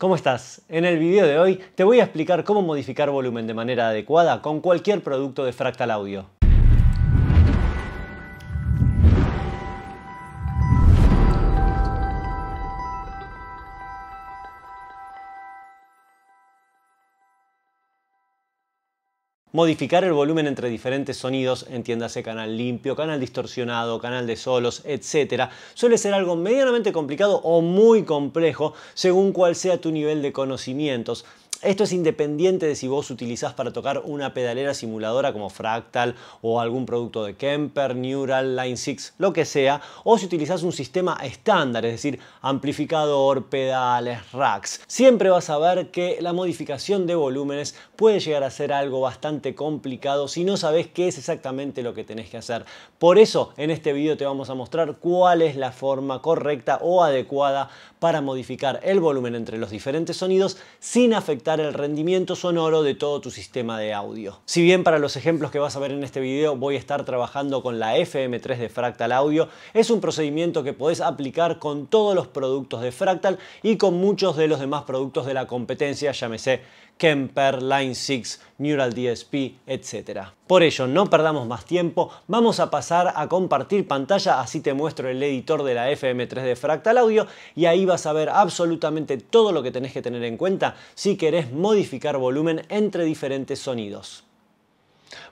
¿Cómo estás? En el video de hoy te voy a explicar cómo modificar volumen de manera adecuada con cualquier producto de Fractal Audio. modificar el volumen entre diferentes sonidos, entiéndase canal limpio, canal distorsionado, canal de solos, etc. Suele ser algo medianamente complicado o muy complejo según cuál sea tu nivel de conocimientos. Esto es independiente de si vos utilizás para tocar una pedalera simuladora como Fractal o algún producto de Kemper, Neural, Line 6, lo que sea, o si utilizás un sistema estándar, es decir, amplificador, pedales, racks. Siempre vas a ver que la modificación de volúmenes puede llegar a ser algo bastante complicado si no sabes qué es exactamente lo que tenés que hacer. Por eso en este video te vamos a mostrar cuál es la forma correcta o adecuada para modificar el volumen entre los diferentes sonidos sin afectar el rendimiento sonoro de todo tu sistema de audio. Si bien para los ejemplos que vas a ver en este video voy a estar trabajando con la FM3 de Fractal Audio, es un procedimiento que podés aplicar con todos los productos de Fractal y con muchos de los demás productos de la competencia, llámese Kemper, Line 6, Neural DSP, etc. Por ello, no perdamos más tiempo, vamos a pasar a compartir pantalla, así te muestro el editor de la FM3 de Fractal Audio y ahí vas a ver absolutamente todo lo que tenés que tener en cuenta si querés modificar volumen entre diferentes sonidos.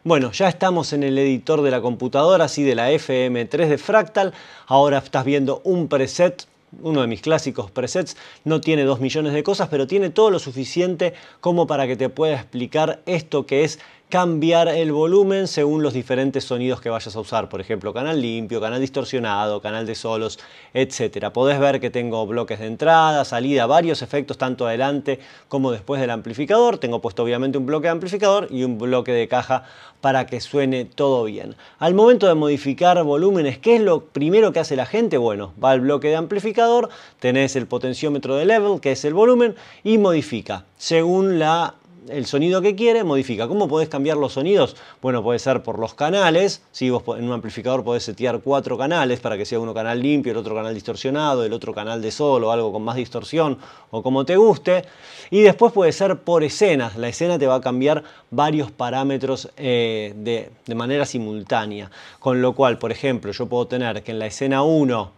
Bueno, ya estamos en el editor de la computadora, así de la FM3 de Fractal, ahora estás viendo un preset uno de mis clásicos presets, no tiene dos millones de cosas, pero tiene todo lo suficiente como para que te pueda explicar esto que es cambiar el volumen según los diferentes sonidos que vayas a usar, por ejemplo, canal limpio, canal distorsionado, canal de solos, etcétera. Podés ver que tengo bloques de entrada, salida, varios efectos tanto adelante como después del amplificador. Tengo puesto obviamente un bloque de amplificador y un bloque de caja para que suene todo bien. Al momento de modificar volúmenes, ¿qué es lo primero que hace la gente? Bueno, va al bloque de amplificador, tenés el potenciómetro de level, que es el volumen, y modifica según la el sonido que quiere, modifica. ¿Cómo podés cambiar los sonidos? Bueno, puede ser por los canales. Si vos en un amplificador podés setear cuatro canales para que sea uno canal limpio, el otro canal distorsionado, el otro canal de solo, algo con más distorsión o como te guste. Y después puede ser por escenas. La escena te va a cambiar varios parámetros eh, de, de manera simultánea. Con lo cual, por ejemplo, yo puedo tener que en la escena 1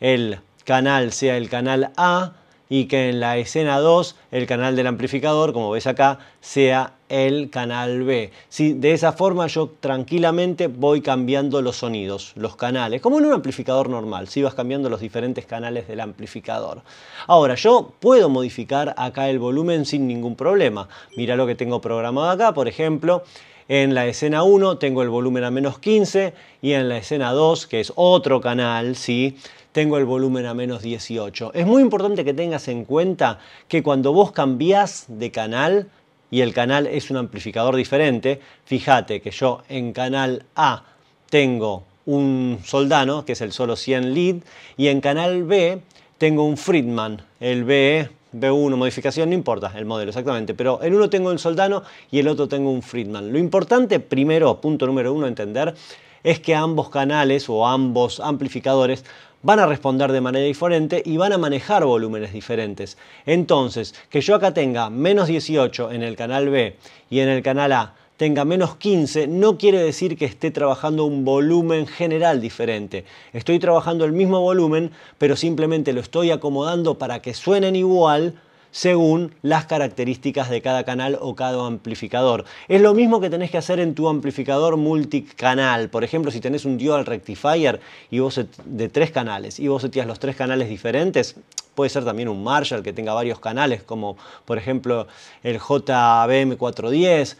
el canal sea el canal A y que en la escena 2 el canal del amplificador, como ves acá, sea el canal B. de esa forma yo tranquilamente voy cambiando los sonidos, los canales, como en un amplificador normal, si vas cambiando los diferentes canales del amplificador. Ahora, yo puedo modificar acá el volumen sin ningún problema. Mira lo que tengo programado acá, por ejemplo, en la escena 1 tengo el volumen a menos 15 y en la escena 2, que es otro canal, ¿sí? tengo el volumen a menos 18. Es muy importante que tengas en cuenta que cuando vos cambiás de canal y el canal es un amplificador diferente, fíjate que yo en canal A tengo un soldano, que es el solo 100 lead, y en canal B tengo un Friedman, el B1, modificación, no importa el modelo exactamente, pero en uno tengo el soldano y el otro tengo un Friedman. Lo importante primero, punto número uno, entender es que ambos canales o ambos amplificadores van a responder de manera diferente y van a manejar volúmenes diferentes. Entonces, que yo acá tenga menos 18 en el canal B y en el canal A tenga menos 15 no quiere decir que esté trabajando un volumen general diferente. Estoy trabajando el mismo volumen, pero simplemente lo estoy acomodando para que suenen igual según las características de cada canal o cada amplificador. Es lo mismo que tenés que hacer en tu amplificador multicanal. Por ejemplo, si tenés un dual rectifier y vos de tres canales y vos seteas los tres canales diferentes, puede ser también un Marshall que tenga varios canales, como por ejemplo el JBM410.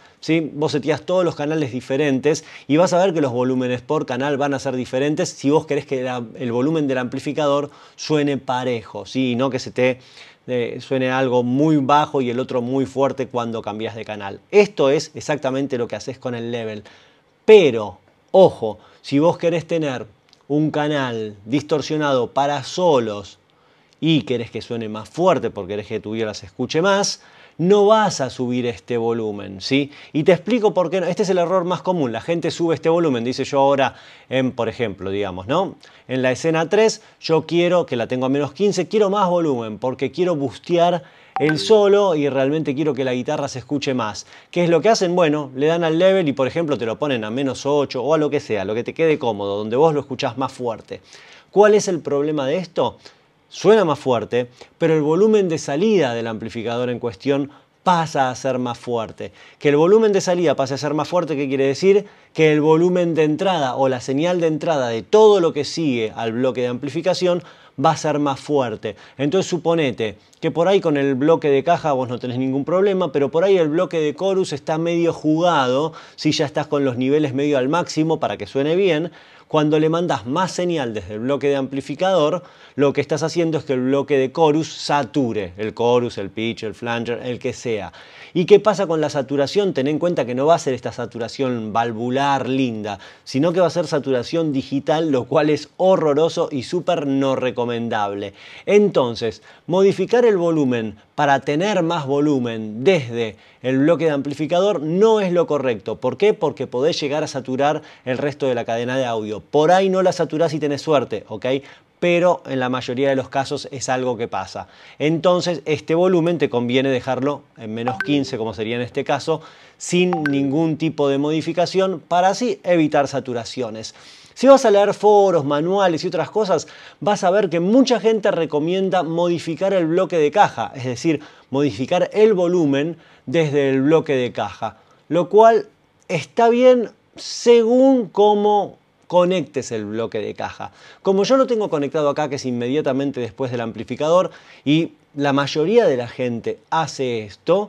Vos setías todos los canales diferentes y vas a ver que los volúmenes por canal van a ser diferentes si vos querés que el volumen del amplificador suene parejo, ¿sí? no que se te eh, suene algo muy bajo y el otro muy fuerte cuando cambias de canal. Esto es exactamente lo que haces con el level. Pero, ojo, si vos querés tener un canal distorsionado para solos y querés que suene más fuerte porque querés que tu viola se escuche más, no vas a subir este volumen, ¿sí? Y te explico por qué Este es el error más común. La gente sube este volumen, dice yo ahora, en, por ejemplo, digamos, ¿no? En la escena 3, yo quiero, que la tengo a menos 15, quiero más volumen porque quiero bustear el solo y realmente quiero que la guitarra se escuche más. ¿Qué es lo que hacen? Bueno, le dan al level y por ejemplo te lo ponen a menos 8 o a lo que sea, lo que te quede cómodo, donde vos lo escuchás más fuerte. ¿Cuál es el problema de esto? suena más fuerte, pero el volumen de salida del amplificador en cuestión pasa a ser más fuerte. Que el volumen de salida pase a ser más fuerte, ¿qué quiere decir? Que el volumen de entrada o la señal de entrada de todo lo que sigue al bloque de amplificación va a ser más fuerte. Entonces suponete que por ahí con el bloque de caja vos no tenés ningún problema, pero por ahí el bloque de chorus está medio jugado, si ya estás con los niveles medio al máximo para que suene bien, cuando le mandas más señal desde el bloque de amplificador, lo que estás haciendo es que el bloque de chorus sature, el chorus, el pitch, el flanger, el que sea. ¿Y qué pasa con la saturación? Ten en cuenta que no va a ser esta saturación valvular linda, sino que va a ser saturación digital, lo cual es horroroso y súper no recomendable. Entonces, modificar el volumen para tener más volumen desde el bloque de amplificador no es lo correcto. ¿Por qué? Porque podés llegar a saturar el resto de la cadena de audio. Por ahí no la saturás si tenés suerte, ¿ok? pero en la mayoría de los casos es algo que pasa. Entonces, este volumen te conviene dejarlo en menos 15, como sería en este caso, sin ningún tipo de modificación para así evitar saturaciones. Si vas a leer foros, manuales y otras cosas, vas a ver que mucha gente recomienda modificar el bloque de caja, es decir, modificar el volumen desde el bloque de caja, lo cual está bien según cómo conectes el bloque de caja. Como yo lo tengo conectado acá, que es inmediatamente después del amplificador, y la mayoría de la gente hace esto,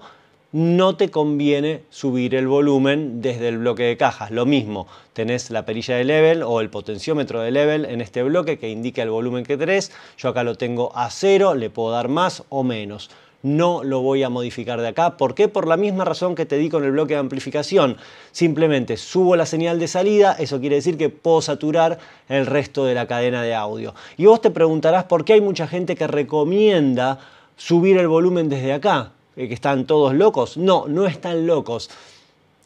no te conviene subir el volumen desde el bloque de cajas. Lo mismo, tenés la perilla de level o el potenciómetro de level en este bloque que indica el volumen que tenés. Yo acá lo tengo a cero, le puedo dar más o menos no lo voy a modificar de acá. ¿Por qué? Por la misma razón que te di con el bloque de amplificación. Simplemente subo la señal de salida, eso quiere decir que puedo saturar el resto de la cadena de audio. Y vos te preguntarás por qué hay mucha gente que recomienda subir el volumen desde acá. Eh, que están todos locos. No, no están locos.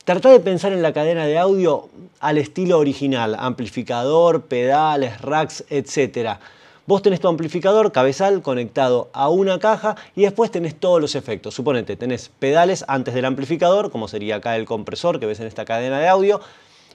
Trata de pensar en la cadena de audio al estilo original, amplificador, pedales, racks, etc. Vos tenés tu amplificador cabezal conectado a una caja y después tenés todos los efectos. Suponete, tenés pedales antes del amplificador, como sería acá el compresor que ves en esta cadena de audio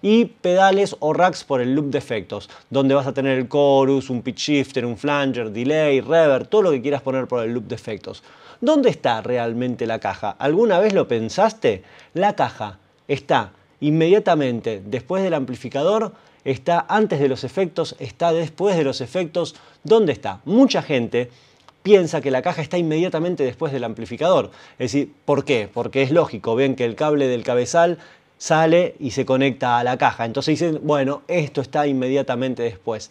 y pedales o racks por el loop de efectos, donde vas a tener el chorus, un pitch shifter, un flanger, delay, reverb, todo lo que quieras poner por el loop de efectos. ¿Dónde está realmente la caja? ¿Alguna vez lo pensaste? La caja está inmediatamente después del amplificador, está antes de los efectos, está después de los efectos. ¿Dónde está? Mucha gente piensa que la caja está inmediatamente después del amplificador. Es decir, ¿por qué? Porque es lógico, ven que el cable del cabezal sale y se conecta a la caja. Entonces dicen, bueno, esto está inmediatamente después.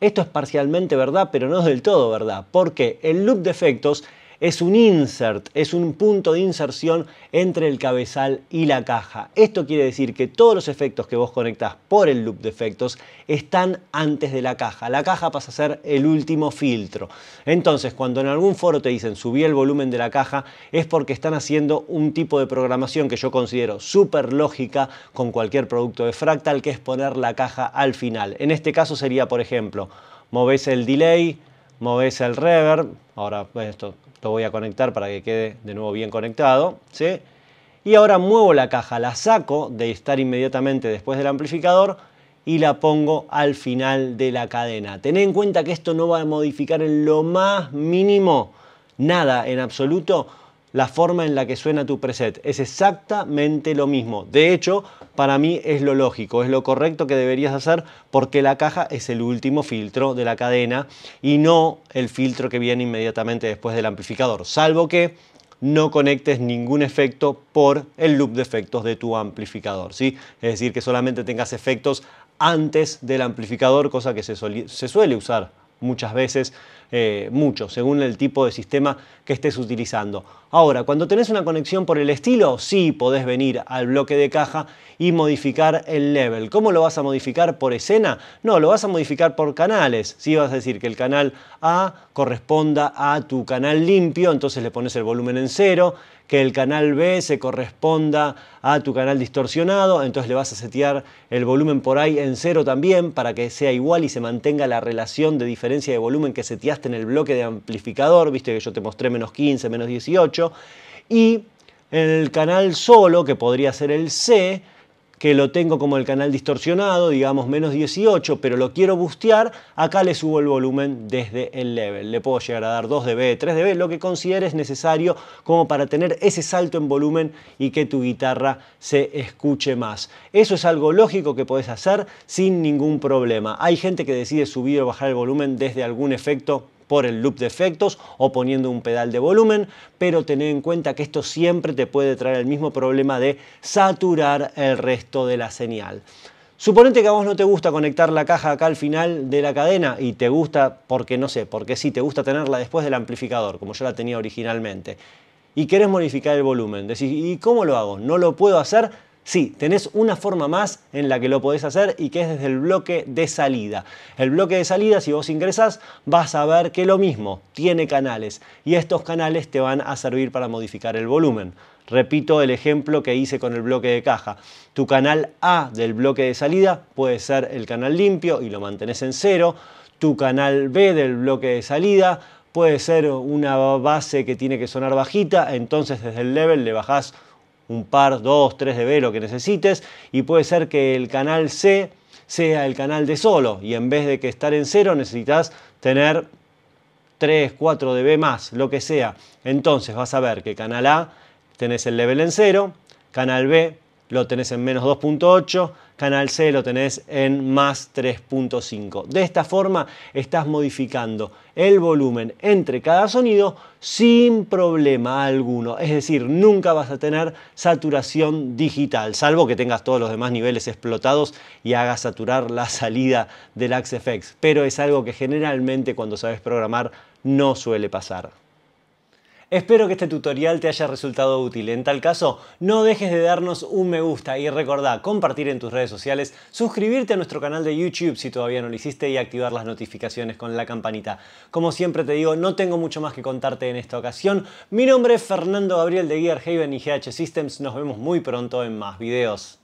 Esto es parcialmente verdad, pero no es del todo verdad, porque el loop de efectos es un insert, es un punto de inserción entre el cabezal y la caja. Esto quiere decir que todos los efectos que vos conectás por el loop de efectos están antes de la caja. La caja pasa a ser el último filtro. Entonces, cuando en algún foro te dicen subí el volumen de la caja, es porque están haciendo un tipo de programación que yo considero súper lógica con cualquier producto de Fractal, que es poner la caja al final. En este caso sería, por ejemplo, moves el delay, moves el reverb, ahora esto lo voy a conectar para que quede de nuevo bien conectado, Y ahora muevo la caja, la saco de estar inmediatamente después del amplificador y la pongo al final de la cadena. Tened en cuenta que esto no va a modificar en lo más mínimo nada en absoluto la forma en la que suena tu preset. Es exactamente lo mismo. De hecho, para mí es lo lógico, es lo correcto que deberías hacer porque la caja es el último filtro de la cadena y no el filtro que viene inmediatamente después del amplificador, salvo que no conectes ningún efecto por el loop de efectos de tu amplificador, ¿sí? Es decir, que solamente tengas efectos antes del amplificador, cosa que se, se suele usar muchas veces eh, mucho, según el tipo de sistema que estés utilizando. Ahora, cuando tenés una conexión por el estilo, sí podés venir al bloque de caja y modificar el level. ¿Cómo lo vas a modificar por escena? No, lo vas a modificar por canales. Si vas a decir que el canal A corresponda a tu canal limpio, entonces le pones el volumen en cero, que el canal B se corresponda a tu canal distorsionado, entonces le vas a setear el volumen por ahí en cero también para que sea igual y se mantenga la relación de diferencia de volumen que seteaste en el bloque de amplificador, viste que yo te mostré menos 15, menos 18, y en el canal solo, que podría ser el C, que lo tengo como el canal distorsionado, digamos menos 18, pero lo quiero bustear, acá le subo el volumen desde el level. Le puedo llegar a dar 2 dB, 3 dB, lo que consideres necesario como para tener ese salto en volumen y que tu guitarra se escuche más. Eso es algo lógico que puedes hacer sin ningún problema. Hay gente que decide subir o bajar el volumen desde algún efecto por el loop de efectos o poniendo un pedal de volumen, pero tened en cuenta que esto siempre te puede traer el mismo problema de saturar el resto de la señal. Suponete que a vos no te gusta conectar la caja acá al final de la cadena y te gusta, porque no sé, porque sí, te gusta tenerla después del amplificador, como yo la tenía originalmente, y querés modificar el volumen. Decís, ¿y cómo lo hago? No lo puedo hacer Sí, tenés una forma más en la que lo podés hacer y que es desde el bloque de salida. El bloque de salida, si vos ingresás, vas a ver que lo mismo, tiene canales y estos canales te van a servir para modificar el volumen. Repito el ejemplo que hice con el bloque de caja. Tu canal A del bloque de salida puede ser el canal limpio y lo mantenés en cero. Tu canal B del bloque de salida puede ser una base que tiene que sonar bajita, entonces desde el level le bajás un par, dos, tres de lo que necesites y puede ser que el canal C sea el canal de solo y en vez de que estar en cero necesitas tener 3, 4 B más, lo que sea. Entonces vas a ver que canal A tenés el level en cero, canal B lo tenés en menos 2.8, Canal C lo tenés en más 3.5. De esta forma estás modificando el volumen entre cada sonido sin problema alguno. Es decir, nunca vas a tener saturación digital, salvo que tengas todos los demás niveles explotados y hagas saturar la salida del Axe FX. Pero es algo que generalmente cuando sabes programar no suele pasar. Espero que este tutorial te haya resultado útil. En tal caso, no dejes de darnos un me gusta y recordá compartir en tus redes sociales, suscribirte a nuestro canal de YouTube si todavía no lo hiciste y activar las notificaciones con la campanita. Como siempre te digo, no tengo mucho más que contarte en esta ocasión. Mi nombre es Fernando Gabriel de Gearhaven y GH Systems. Nos vemos muy pronto en más videos.